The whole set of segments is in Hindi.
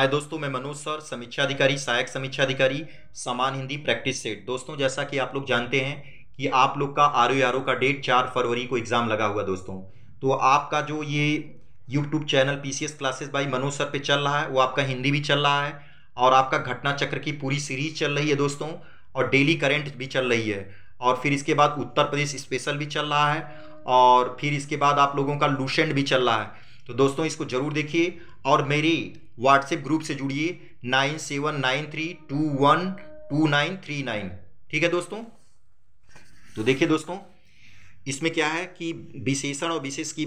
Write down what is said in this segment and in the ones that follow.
हाय दोस्तों मैं मनोज सर समीक्षा अधिकारी सहायक समीक्षा अधिकारी समान हिंदी प्रैक्टिस सेट दोस्तों जैसा कि आप लोग जानते हैं कि आप लोग का आर ओ का डेट चार फरवरी को एग्ज़ाम लगा हुआ दोस्तों तो आपका जो ये YouTube channel P C S classes by Manoj sir पे चल रहा है वो आपका हिंदी भी चल रहा है और आपका घटना चक्र की पूरी सीरीज चल रही है दोस्तों और डेली करेंट भी चल रही है और फिर इसके बाद उत्तर प्रदेश स्पेशल भी चल रहा है और फिर इसके बाद आप लोगों का लूसेंट भी चल रहा है तो दोस्तों इसको जरूर देखिए और मेरे व्हाट्सएप ग्रुप से जुड़िए nine seven nine three two one two nine three nine ठीक है दोस्तों तो देखिए दोस्तों इसमें क्या है कि विशेषण और विशेष की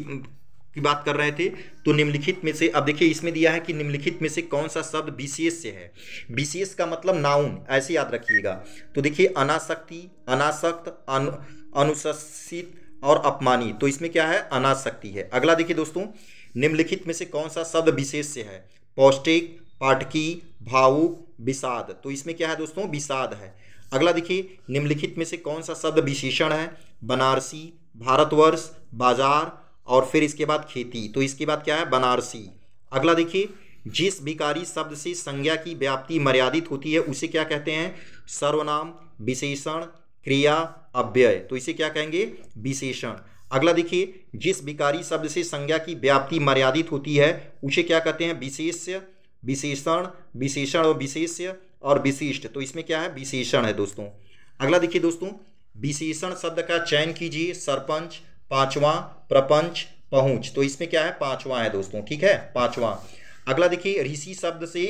की बात कर रहे थे तो निम्नलिखित में से अब देखिए इसमें दिया है कि निम्नलिखित में से कौन सा शब्द विशेष से है विशेष का मतलब नाउन ऐसे याद रखिएगा तो देखिए अनासक्ति अनासक्त अनु अनुशासित और अपमानित तो इसमें क्या है अनासक्ति है अगला देखिए दोस्तों निम्नलिखित में से कौन सा शब्द विशेष से है पौष्टिक पाटकी भावुक विषाद तो इसमें क्या है दोस्तों विषाद है अगला देखिए निम्नलिखित में से कौन सा शब्द विशेषण है बनारसी भारतवर्ष बाजार और फिर इसके बाद खेती तो इसके बाद क्या है बनारसी अगला देखिए जिस भिकारी शब्द से संज्ञा की व्याप्ति मर्यादित होती है उसे क्या कहते हैं सर्वनाम विशेषण क्रिया अव्यय तो इसे क्या कहेंगे विशेषण अगला देखिए जिस विकारी शब्द से संज्ञा की व्याप्ति मर्यादित होती है उसे क्या कहते हैं विशेष्य विशेषण विशेषण और विशेष्य और विशिष्ट तो इसमें क्या है विशेषण है दोस्तों अगला देखिए दोस्तों विशेषण शब्द का चयन कीजिए सरपंच पांचवा प्रपंच पहुंच तो इसमें क्या है पांचवा है दोस्तों ठीक है पांचवा अगला देखिए ऋषि शब्द से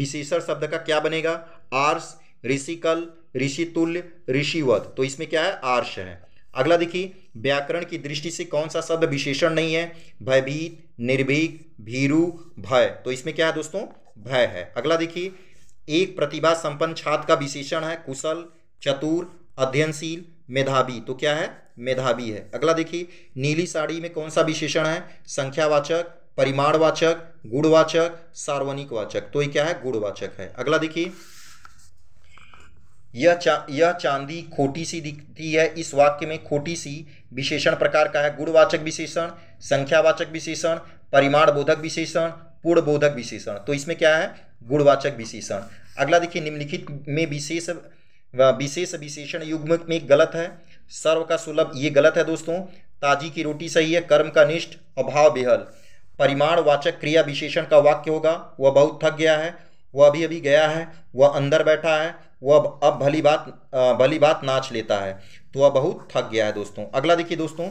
विशेषण शब्द का क्या बनेगा आर्स ऋषिकल ऋषितुल्य ऋषिवध तो इसमें क्या है आर्ष है अगला देखिए व्याकरण की दृष्टि से कौन सा शब्द विशेषण नहीं है भयभीत निर्भीक भीरु भय तो इसमें क्या है दोस्तों भय है अगला देखिए एक प्रतिभा संपन्न छात्र का विशेषण है कुशल चतुर अध्ययनशील मेधावी तो क्या है मेधावी है अगला देखिए नीली साड़ी में कौन सा विशेषण है संख्यावाचक परिमाणवाचक गुणवाचक सार्वनिक वाचक तो ये क्या है गुणवाचक है अगला देखिए यह चा, यह चांदी खोटी सी दिखती है इस वाक्य में खोटी सी विशेषण प्रकार का है गुणवाचक विशेषण संख्यावाचक विशेषण परिमाण बोधक विशेषण पूर्ण बोधक विशेषण तो इसमें क्या है गुणवाचक विशेषण अगला देखिए निम्नलिखित में विशेष विशेष विशेषण युग्म में गलत है सर्व का सुलभ ये गलत है दोस्तों ताजी की रोटी सही है कर्म का निष्ठ अभाव बेहल परिमाण वाचक क्रिया विशेषण का वाक्य होगा वह बहुत थक गया है वह अभी अभी गया है वह अंदर बैठा है वह अब भली बात भली बात नाच लेता है तो वह बहुत थक गया है दोस्तों अगला देखिए दोस्तों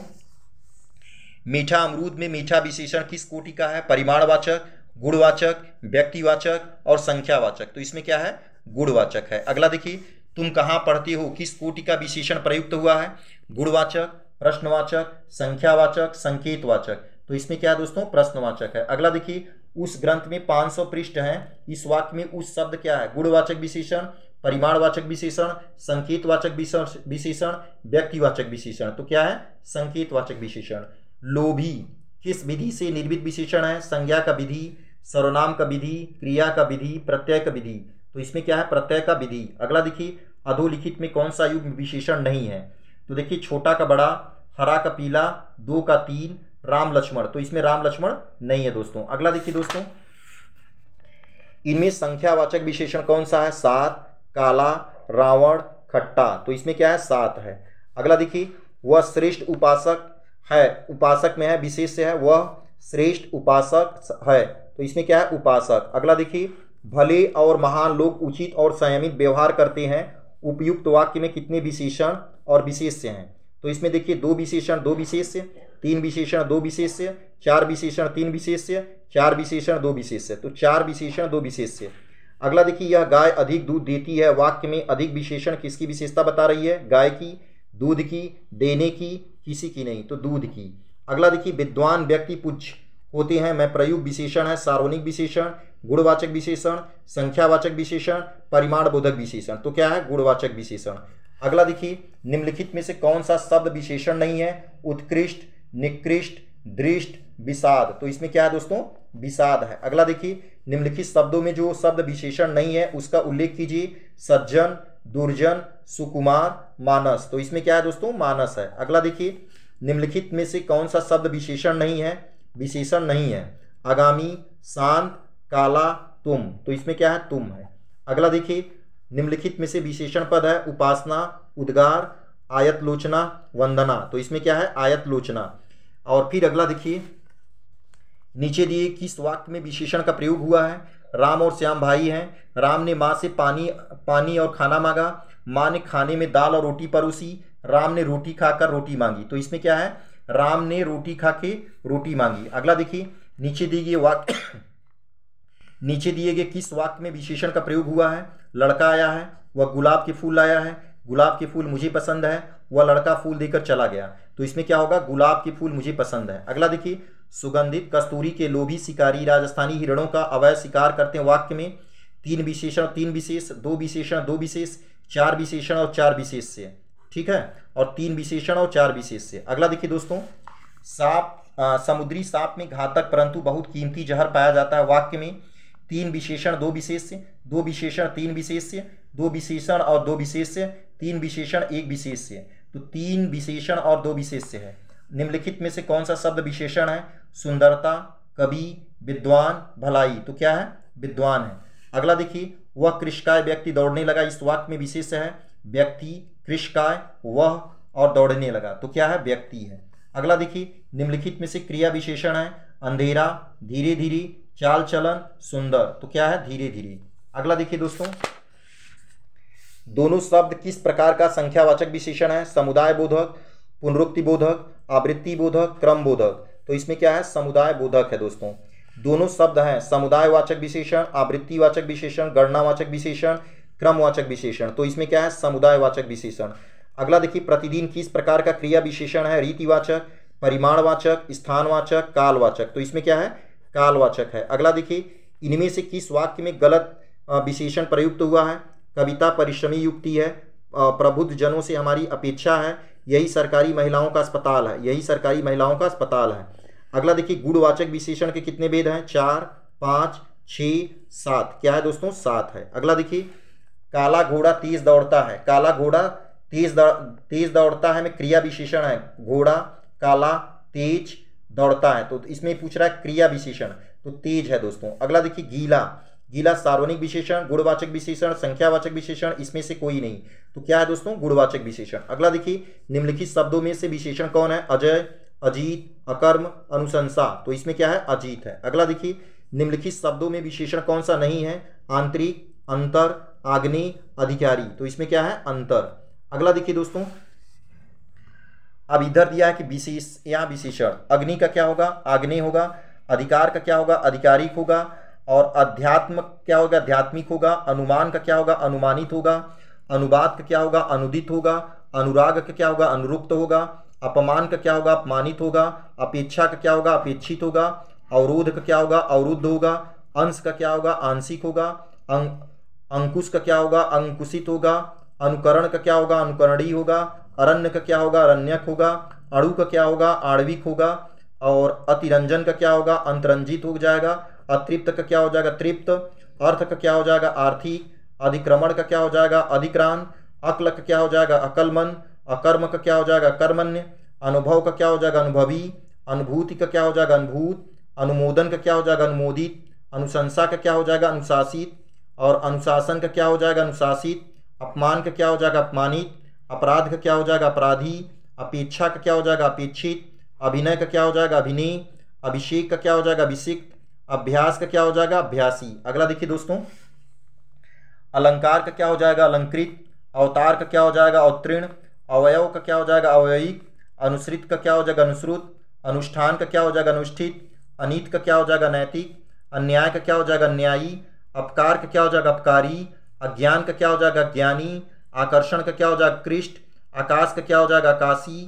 मीठा अमरूद में मीठा विशेषण किस कोटि का है परिमाणवाचक गुणवाचक व्यक्तिवाचक और संख्यावाचक तो इसमें क्या है गुणवाचक है अगला देखिए तुम कहाँ पढ़ते हो किस कोटि का विशेषण प्रयुक्त हुआ है गुणवाचक प्रश्नवाचक संख्यावाचक संकेतवाचक तो इसमें क्या है दोस्तों प्रश्नवाचक है अगला देखिए उस ग्रंथ में 500 पृष्ठ हैं इस वाक्य में उस शब्द क्या है गुणवाचक विशेषण परिमाणवाचक विशेषण संकेतवाचक विशेषण व्यक्तिवाचक विशेषण तो क्या है संकेतवाचक विशेषण लोभी किस विधि से निर्मित विशेषण है संज्ञा का विधि सर्वनाम का विधि क्रिया का विधि प्रत्यय का विधि तो इसमें क्या है प्रत्यय का विधि अगला देखिए अधोलिखित में कौन सा युग विशेषण नहीं है तो देखिए छोटा का बड़ा हरा का पीला दो का तीन राम लक्ष्मण तो इसमें राम लक्ष्मण नहीं है दोस्तों अगला देखिए दोस्तों इनमें संख्यावाचक विशेषण कौन सा है सात काला रावण खट्टा तो इसमें क्या है सात है अगला देखिए वह श्रेष्ठ उपासक है उपासक में है विशेष से है वह श्रेष्ठ उपासक है तो इसमें क्या है उपासक अगला देखिए भले और महान लोग उचित और संयमित व्यवहार करते हैं उपयुक्त वाक्य में कितने विशेषण और विशेष्य हैं तो इसमें देखिए दो विशेषण दो विशेष्य तीन विशेषण दो विशेष्य चार विशेषण तीन विशेष्य चार विशेषण दो से तो चार विशेषण दो विशेष्य अगला देखिए यह गाय अधिक दूध देती है वाक्य में अधिक विशेषण किसकी विशेषता बता रही है गाय की दूध की देने की किसी की नहीं तो दूध की अगला देखिए विद्वान व्यक्ति पूछ होते हैं मैं प्रयुक्त विशेषण है सार्वनिक विशेषण गुणवाचक विशेषण संख्यावाचक विशेषण परिमाण बोधक विशेषण तो क्या है गुणवाचक विशेषण अगला देखिए निम्नलिखित में से कौन सा शब्द विशेषण नहीं है उत्कृष्ट निकृष्ट दृष्ट विषाद तो इसमें क्या है दोस्तों विषाद है अगला देखिए निम्नलिखित शब्दों में जो शब्द विशेषण नहीं है उसका उल्लेख कीजिए सज्जन दुर्जन सुकुमार मानस तो इसमें क्या है दोस्तों मानस है अगला देखिए निम्नलिखित में से कौन सा शब्द विशेषण नहीं है विशेषण नहीं है आगामी शांत काला तुम तो इसमें क्या है तुम है अगला देखिए निम्नलिखित में से विशेषण पद है उपासना उद्गार आयत लोचना वंदना तो इसमें क्या है आयत लोचना और फिर अगला देखिए नीचे दिए किस वाक्य में विशेषण का प्रयोग हुआ है राम और श्याम भाई हैं राम ने माँ से पानी पानी और खाना मांगा माँ ने खाने में दाल और रोटी परोसी राम ने रोटी खाकर रोटी मांगी तो इसमें क्या है राम ने रोटी खा के रोटी मांगी अगला देखिए नीचे दिए गए वाक्य नीचे दिए गए किस वाक्य में विशेषण का प्रयोग हुआ है लड़का आया है वह गुलाब के फूल लाया है गुलाब के फूल मुझे पसंद है वह लड़का फूल देकर चला गया तो इसमें क्या होगा गुलाब के फूल मुझे पसंद है अगला देखिए सुगंधित कस्तूरी के लोभी शिकारी राजस्थानी हिरणों का अवैध शिकार करते वाक्य में तीन विशेषण तीन विशेष दो विशेषण दो विशेष चार विशेषण और चार विशेष से ठीक है और तीन विशेषण और चार विशेष से अगला देखिए दोस्तों सांप समुद्री सांप में घातक परंतु बहुत कीमती जहर पाया जाता है वाक्य में तीन विशेषण दो विशेष से दो विशेषण तीन विशेष से दो विशेषण और दो विशेष से तीन विशेषण एक विशेष से तो तीन विशेषण और दो विशेष से है निम्नलिखित में से कौन सा शब्द विशेषण है सुंदरता कवि विद्वान भलाई तो क्या है विद्वान है अगला देखिए वह कृषकाय व्यक्ति दौड़ने लगा इस वाक्य में विशेष है व्यक्ति कृषकाय वह और दौड़ने लगा तो क्या है व्यक्ति है अगला देखिए निम्नलिखित में से क्रिया विशेषण है अंधेरा धीरे धीरे चाल चलन सुंदर तो क्या है धीरे धीरे अगला देखिए दोस्तों दोनों शब्द किस प्रकार का संख्यावाचक विशेषण है समुदाय बोधक पुनरुक्ति बोधक आवृत्ति बोधक क्रम बोधक तो इसमें क्या है समुदाय बोधक है दोस्तों दोनों शब्द हैं समुदायवाचक विशेषण आवृत्तिवाचक विशेषण गणनावाचक विशेषण क्रमवाचक विशेषण तो इसमें क्या है समुदायवाचक विशेषण अगला देखिए प्रतिदिन किस प्रकार का क्रिया विशेषण है रीतिवाचक परिमाणवाचक स्थानवाचक कालवाचक तो इसमें क्या है कालवाचक है अगला देखिए इनमें से किस वाक्य में गलत विशेषण प्रयुक्त हुआ है कविता परिश्रमी युक्ति है प्रबुद्ध जनों से हमारी अपेक्षा है यही सरकारी महिलाओं का अस्पताल है यही सरकारी महिलाओं का अस्पताल है अगला देखिए गुणवाचक विशेषण के कितने भेद हैं चार पाँच छ सात क्या है दोस्तों सात है अगला देखिए काला घोड़ा तेज दौड़ता है काला घोड़ा तेज दौड़ तेज दौड़ता है में क्रिया विशेषण है घोड़ा काला तेज दौड़ता है तो इसमें पूछ रहा है क्रिया विशेषण तो तेज है दोस्तों अगला देखिए गीला गीला सार्वनिक विशेषण गुणवाचक विशेषण संख्यावाचक विशेषण इसमें से कोई नहीं तो क्या है दोस्तों गुणवाचक विशेषण अगला देखिए निम्नलिखित शब्दों में से विशेषण कौन है अजय अजीत अकर्म अनुशंसा तो इसमें क्या है अजीत है अगला देखिए निम्नलिखित शब्दों में विशेषण कौन सा नहीं है आंतरिक अंतर आग्नि अधिकारी तो इसमें क्या है अंतर अगला देखिए दोस्तों अब इधर दिया है कि विशेष या विशेषण अग्नि का क्या होगा आग्नि होगा अधिकार का क्या होगा आधिकारिक होगा और अध्यात्म क्या होगा अध्यात्मिक होगा अनुमान का क्या होगा अनुमानित होगा अनुवाद का क्या होगा अनुदित होगा अनुराग का क्या होगा अनुरुक्त होगा अपमान का क्या होगा अपमानित होगा अपेक्षा का क्या होगा अपेक्षित होगा अवरोध का क्या होगा अवरुद्ध होगा अंश का क्या होगा आंशिक होगा अंकुश का क्या होगा अंकुशित होगा अनुकरण का क्या होगा अनुकरणीय होगा अरण्य का क्या होगा अरण्यक होगा अणु का क्या होगा आणविक होगा और अतिरंजन का क्या होगा अंतरंजित हो जाएगा अतृप्त का क्या हो जाएगा तृप्त अर्थ का क्या हो जाएगा आर्थिक अधिक्रमण का क्या हो जाएगा अधिक्रांत अकल का क्या हो जाएगा अकलमन अकर्म का क्या हो जाएगा कर्मण्य अनुभव का क्या हो जाएगा अनुभवी अनुभूति का क्या हो जाएगा अनुभूत अनुमोदन का क्या हो जाएगा अनुमोदित अनुशंसा का क्या हो जाएगा अनुशासित और अनुशासन का क्या हो जाएगा अनुशासित अपमान का क्या हो जाएगा अपमानित अपराध का क्या हो जाएगा अपराधी अपेक्षा का क्या हो जाएगा अपेक्षित अभिनय का क्या हो जाएगा अभिनय अभिषेक का क्या हो जाएगा अभिषिक्त अभ्यास का क्या हो जाएगा अभ्यासी अगला देखिए दोस्तों अलंकार का क्या हो जाएगा अलंकृत अवतार का क्या हो जाएगा अवतीर्ण अवयव का क्या हो जाएगा अवयिक अनुसृत का क्या हो जाएगा अनुसृत अनुष्ठान का क्या हो जाएगा अनुष्ठित अनित का क्या हो जाएगा नैतिक अन्याय का क्या हो जाएगा अन्यायी अपकार का क्या हो जाएगा अपकारी अज्ञान का क्या हो जाएगा ज्ञानी आकर्षण का क्या हो जाएगा कृष्ट आकाश का क्या हो जाएगा आकाशी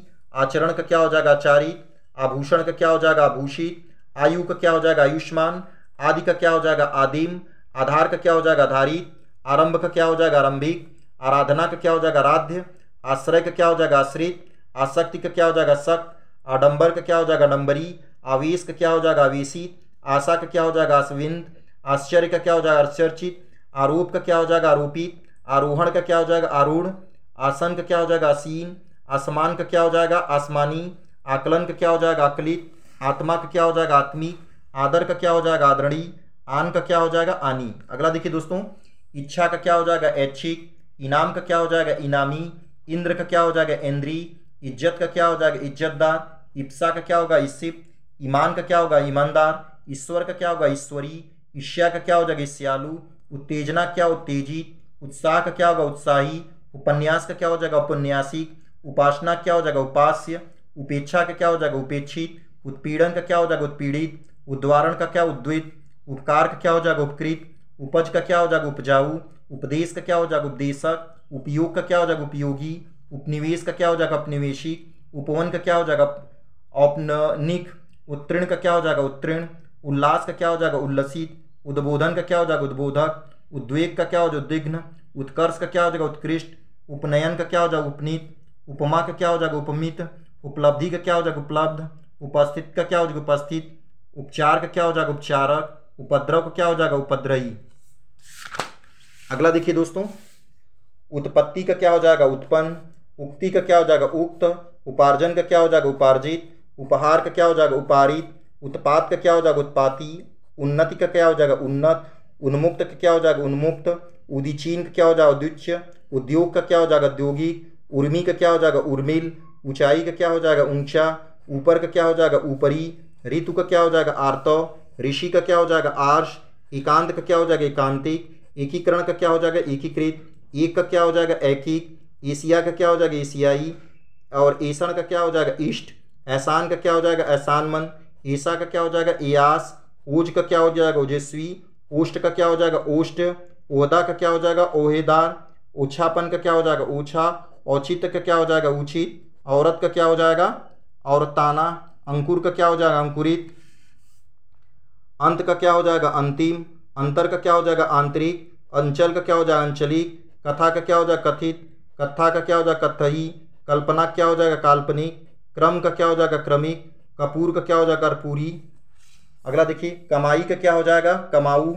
आचरण का क्या हो जाएगा आचारित आभूषण का क्या हो जाएगा आभूषित आयु का क्या हो जाएगा आयुष्मान आदि का क्या हो जाएगा आदिम आधार का क्या हो जाएगा आधारित आरंभ का क्या हो जाएगा आरंभिक आराधना का क्या हो जाएगा आराध्य आश्रय का क्या हो जाएगा आश्रित आसक्ति का क्या हो जाएगा सक्त आडंबर का क्या हो जाएगा डंबरी आवेश का क्या हो जाएगा आवेशित आशा का क्या हो जाएगा आसविंद आश्चर्य का क्या हो जाएगा आश्चर्चित आरोप का क्या हो जाएगा आरोपित आरोहण का क्या हो जाएगा आरूढ़ आसन का क्या हो जाएगा आसीन आसमान का क्या हो जाएगा आसमानी आकलन का क्या हो जाएगा आकलित आत्मा का क्या हो जाएगा आत्मी आदर का क्या हो जाएगा आदरणी आन का क्या हो जाएगा आनी अगला देखिए दोस्तों इच्छा का क्या हो जाएगा ऐच्छिक इनाम का क्या हो जाएगा इनामी इंद्र का क्या हो जाएगा इंद्री इज्जत का क्या हो जाएगा इज्जतदार इप्सा का क्या होगा इसिप ईमान का क्या होगा ईमानदार ईश्वर का क्या होगा ईश्वरी ईष्या का क्या हो जाएगा ईश्यालु उत्तेजना क्या उत्तेजित उत्साह का क्या होगा उत्साही उपन्यास का क्या हो जाएगा उपन्यासिक उपासना क्या हो जाएगा उपास्य उपेक्षा का क्या हो जाएगा उपेक्षित उत्पीड़न का क्या हो जाएगा उत्पीड़ित उद्वारण का क्या उद्वित उपकार का क्या हो जाएगा उपकृत उपज का क्या हो जाएगा उपजाऊ उपदेश का क्या हो जाएगा उपदेशक उपयोग का क्या हो जाएगा उपयोगी उपनिवेश का क्या हो जाएगा उपनिवेशी उपवन का क्या हो जाएगा औपनिक उत्तीर्ण का क्या हो जाएगा उत्तीर्ण उल्लास का क्या हो जाएगा उल्लसित उद्बोधन का क्या हो जाएगा उद्बोधक उद्वेग का क्या हो जाएगा उद्विघ्न उत्कर्ष का क्या हो जाएगा उत्कृष्ट उपनयन का क्या हो जाएगा उपनीत उपमा का क्या हो जाएगा उपमित उपलब्धि का क्या हो जाएगा उपलब्ध उपस्थित का क्या हो जाएगा उपस्थित उपचार का क्या हो जाएगा उपचारक उपद्रव का क्या हो जाएगा उपद्रवी अगला देखिए दोस्तों उत्पत्ति का क्या हो जाएगा उत्पन्न उक्ति का क्या हो जाएगा उक्त उपार्जन का क्या हो जाएगा उपार्जित उपहार का क्या हो जाएगा उपारित उत्पाद का क्या हो जाएगा उत्पाती उन्नति का क्या हो जाएगा उन्नत उन्मुक्त का क्या हो जाएगा उन्मुक्त उदिचीन का क्या हो जाएगा उद्युच्य उद्योग का क्या हो जाएगा औद्योगिक उर्मी का क्या हो जाएगा उर्मिल ऊंचाई का क्या हो जाएगा ऊंचा ऊपर का क्या हो जाएगा ऊपरी ऋतु का क्या हो जाएगा आर्तव ऋषि का क्या हो जाएगा आर्ष एकांत का क्या हो जाएगा एकांतिक एकीकरण का क्या हो जाएगा एकीकृत एक का क्या हो जाएगा एकीक एशिया का क्या हो जाएगा एशियाई और ईसण का क्या हो जाएगा ईष्ट एहसान का क्या हो जाएगा एहसानमन ईसा का क्या हो जाएगा एयास ऊज का क्या हो जाएगा ओजस्वी ओष्ट का क्या हो जाएगा ओष्ट ओदा का क्या हो जाएगा ओहेदार ओछापन का क्या हो जाएगा ऊछा औचित्य का क्या हो जाएगा उचित औरत का क्या हो जाएगा और ताना अंकुर का क्या हो जाएगा अंकुरित अंत का क्या हो जाएगा अंतिम अंतर का क्या हो जाएगा आंतरिक अंचल का क्या हो जाएगा अंचलिक कथा का क्या हो जाएगा कथित कथा का क्या हो जाएगा कथई कल्पना क्या हो जाएगा काल्पनिक क्रम का क्या हो जाएगा क्रमिक कपूर का क्या हो जाएगा कर्पूरी अगला देखिए कमाई का क्या हो जाएगा कमाऊ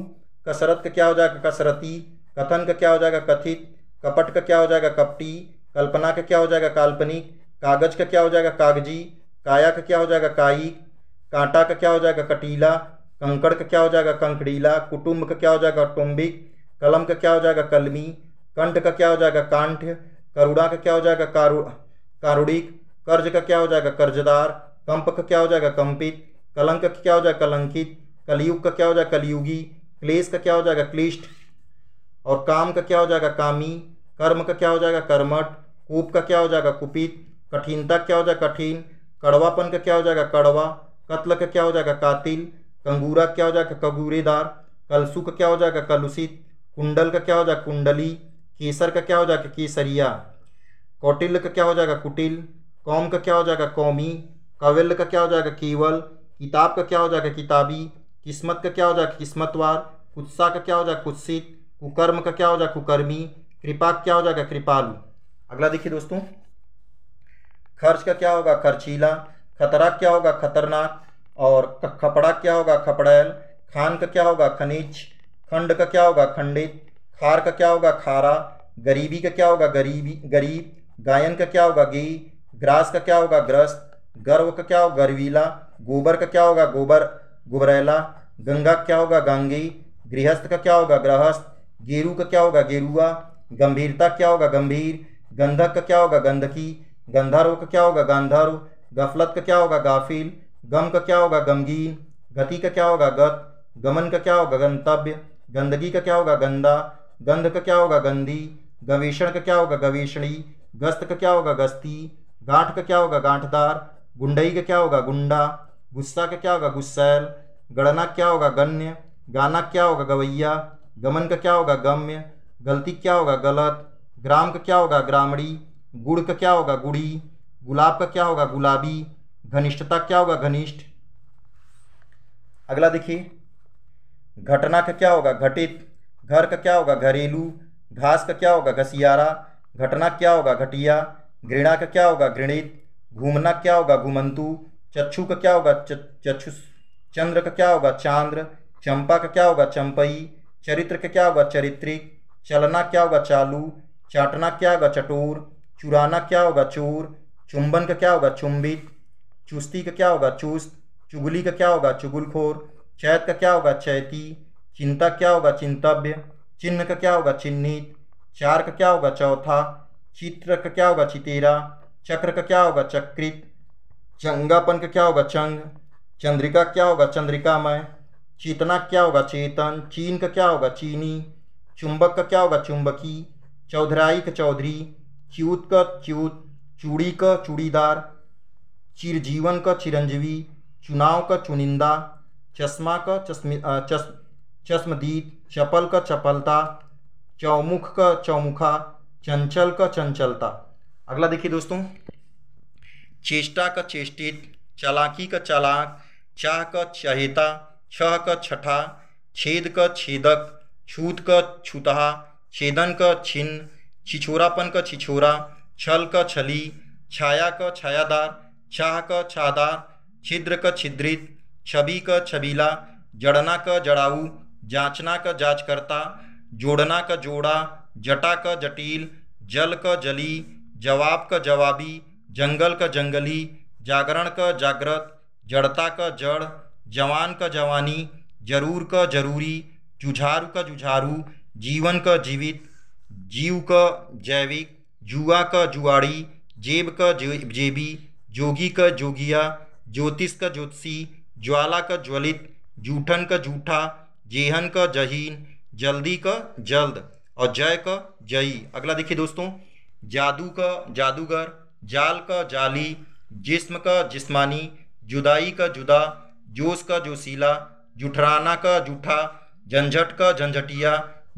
कसरत का क्या हो जाएगा कसरती कथन का क्या हो जाएगा कथित कपट का क्या हो जाएगा कपटी कल्पना का क्या हो जाएगा काल्पनिक कागज का क्या हो जाएगा कागजी काया का क्या हो जाएगा काई कांटा का क्या हो जाएगा कटीला कंकड़ का क्या हो जाएगा कंकड़ीला कुटुम्ब का क्या हो जाएगा टुम्बिक कलम का क्या हो जाएगा कलमी कंठ का क्या हो जाएगा कांठ करुणा का क्या हो जाएगा कारुड़िक कर्ज का क्या हो जाएगा कर्जदार कंप का क्या हो जाएगा कंपित कलंक का क्या हो जाएगा कलंकित कलयुग का क्या हो जाएगा कलयुगी क्लेश का क्या हो जाएगा क्लिष्ट और काम का क्या हो जाएगा कामी कर्म का क्या हो जाएगा कर्मठ कूप का क्या हो जाएगा कुपित कठिनता क्या हो जाएगा कठिन कड़वापन का क्या हो जाएगा कड़वा कत्ल का क्या हो जाएगा कातिल कंगूरा क्या हो जाएगा कगूरेदार कलसु का क्या हो जाएगा कलुषित कुंडल का क्या हो जाएगा कुंडली केसर का क्या हो जाएगा केसरिया कौटिल्य का क्या हो जाएगा कुटिल कौम का क्या हो जाएगा कौमी कविल का क्या हो जाएगा केवल किताब का क्या हो जाएगा किताबी किस्मत का क्या हो जाएगा किस्मतवार कुत्सा का क्या हो जाएगा कुत्सित कुकर्म का क्या हो जाएगा कुकर्मी कृपा क्या हो जाएगा कृपालु अगला देखिए दोस्तों खर्च का क्या होगा खर्चीला खतरा क्या होगा खतरनाक और खपड़ा क्या होगा खपड़ैल खान का क्या होगा खनिज खंड का क्या होगा खंडित खार का क्या होगा खारा गरीबी का क्या होगा गरीबी गरीब गायन का क्या होगा गी ग्रास का क्या होगा ग्रस्त गर्व का क्या होगा गर्वीला गोबर का क्या होगा गोबर गुबरेला गंगा क्या होगा गंगी गृहस्थ का क्या होगा गृहस्थ गेरू का क्या होगा गेरुआ गंभीरता क्या होगा गंभीर गंधक का क्या होगा गंधकी गंधर्व का क्या होगा गंधर्व गफलत का क्या होगा गाफिल गम का क्या होगा गमगीन गति का क्या होगा गत गमन का क्या होगा गंतव्य गंदगी का क्या होगा गंदा गंध का क्या होगा गंदी गवेषण का क्या होगा गवेषणी गस्त का क्या होगा गस्ती गांठ का क्या होगा गांठदार गुंडई का क्या होगा गुंडा गुस्सा का क्या होगा गुस्सैल गणना क्या होगा गण्य गाना क्या होगा गवैया गमन का क्या होगा गम्य गलती क्या होगा गलत ग्राम का क्या होगा ग्रामणी गुड़ का क्या होगा गुड़ी गुलाब का क्या होगा गुलाबी घनिष्ठता क्या होगा घनिष्ठ अगला देखिए घटना का क्या होगा घटित घर का क्या होगा घरेलू घास का क्या होगा घसियारा घटना क्या होगा घटिया घृणा का क्या होगा घृणित घूमना क्या होगा घुमंतु चक्षु का क्या होगा चक्षु चंद्र का क्या होगा चांद्र चंपा का क्या होगा चंपई चरित्र का क्या होगा चरित्रिक चलना क्या होगा चालू चाटना क्या होगा चटोर चुराना क्या होगा चोर चुंबन का क्या होगा चुंबित चुस्ती का क्या होगा चुस्त चुगली का क्या होगा चुगुलखोर चैत का क्या होगा चैती चिंता क्या होगा चिंतव्य चिन्ह का क्या होगा चिन्हित चार का क्या होगा चौथा चित्र का क्या होगा चितेरा चक्र का क्या होगा चक्रित चंगापन का क्या होगा चंग चंद्रिका क्या होगा चंद्रिकामय चेतना क्या होगा चेतन चीन का क्या होगा चीनी चुंबक का क्या होगा चुंबकी चौधराई का चौधरी च्यूत का च्यूत चूड़ी का चूड़ीदार चिरजीवन का चिरंजीवी चुनाव का चुनिंदा चश्मा का चश्मी चश्मदीद चपल का चपलता चौमुख का चौमुखा चंचल का चंचलता अगला देखिए दोस्तों चेष्टा का चेष्टित चलाकी का चलाक चाह का चहेता छह का छठा छेद का छेदक छूत का छूतहा छेदन का छिन्न छिछोरापन का छिछोरा छल का छली छाया का छायादार छाह का छादार छिद्र का छिद्रित छवि का छबीला जड़ना का जड़ाऊ जांचना का जांचकर्ता जोड़ना का जोड़ा जटा का जटिल जल का जली जवाब का जवाबी जंगल का जंगली जागरण का जागृत जड़ता का जड़ जवान का जवानी जरूर का जरूरी जुझारू का जुझारू जीवन का जीवित जीव क जैविक जुआ का जुआड़ी जेब क जे, जेबी जोगी का जोगिया ज्योतिष का ज्योतिषी ज्वाला का ज्वलित जूठन का जूठा जेहन का जहीन जल्दी का जल्द और जय का जयी अगला देखिए दोस्तों जादू का जादूगर जाल का जाली जिस्म का जिस्मानी जुदाई का जुदा जोश का जोशीला जुठराना का जूठा झंझट का झंझटिया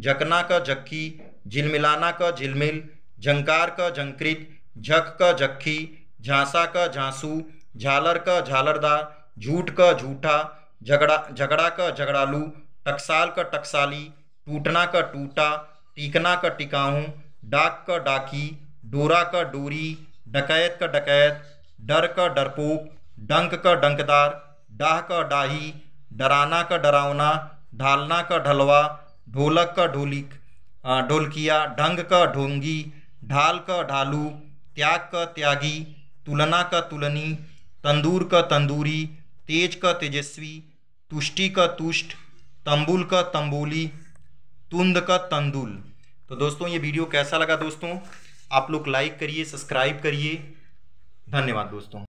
जकना का जक्की झिलमिलाना क झिलमिल झंकार क झंकृत झक क झक्खी झांसा क झांसू झालर क झालरदार झूठ का झूठा झगड़ा झगड़ा का झगड़ालू टकसाल का टकसाली टूटना का टूटा टीकना का टिकाऊ डाक का डाकी डोरा का डोरी डकैत का डकैत डर का डरपोक डंक का डंकदार डाह का डाही डराना का डरावना ढालना का ढलवा ढोलक का ढोलिक ढोलकिया ढंग क ढोंगी ढाल क ढालू त्याग क त्यागी तुलना क तुलनी तंदूर क तंदूरी तेज क तेजस्वी तुष्टि क तुष्ट तंबुल क तंबोली तुंद क तंदुल तो दोस्तों ये वीडियो कैसा लगा दोस्तों आप लोग लाइक करिए सब्सक्राइब करिए धन्यवाद दोस्तों